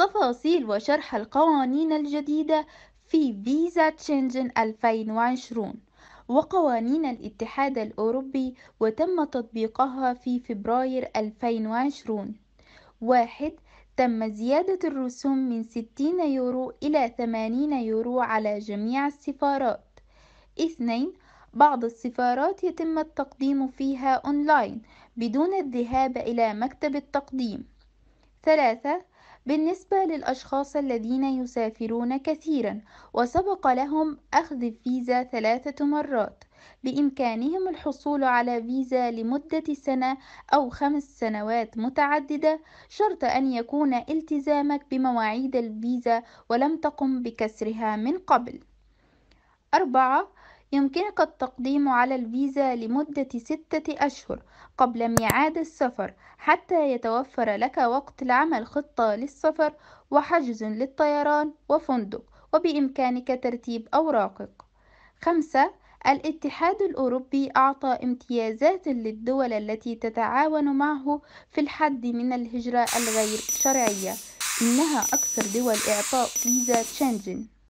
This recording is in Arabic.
تفاصيل وشرح القوانين الجديدة في فيزا تشينجن 2020 وقوانين الاتحاد الأوروبي وتم تطبيقها في فبراير 2020 واحد تم زيادة الرسوم من 60 يورو إلى 80 يورو على جميع السفارات اثنين بعض السفارات يتم التقديم فيها أونلاين بدون الذهاب إلى مكتب التقديم ثلاثة بالنسبة للأشخاص الذين يسافرون كثيرا وسبق لهم أخذ فيزا ثلاثة مرات بإمكانهم الحصول على فيزا لمدة سنة أو خمس سنوات متعددة شرط أن يكون التزامك بمواعيد الفيزا ولم تقم بكسرها من قبل أربعة يمكنك التقديم على الفيزا لمدة ستة أشهر قبل ميعاد السفر حتى يتوفر لك وقت لعمل خطة للسفر وحجز للطيران وفندق وبإمكانك ترتيب أوراقك خمسة الاتحاد الأوروبي أعطى امتيازات للدول التي تتعاون معه في الحد من الهجرة الغير شرعية إنها أكثر دول إعطاء فيزا شنجن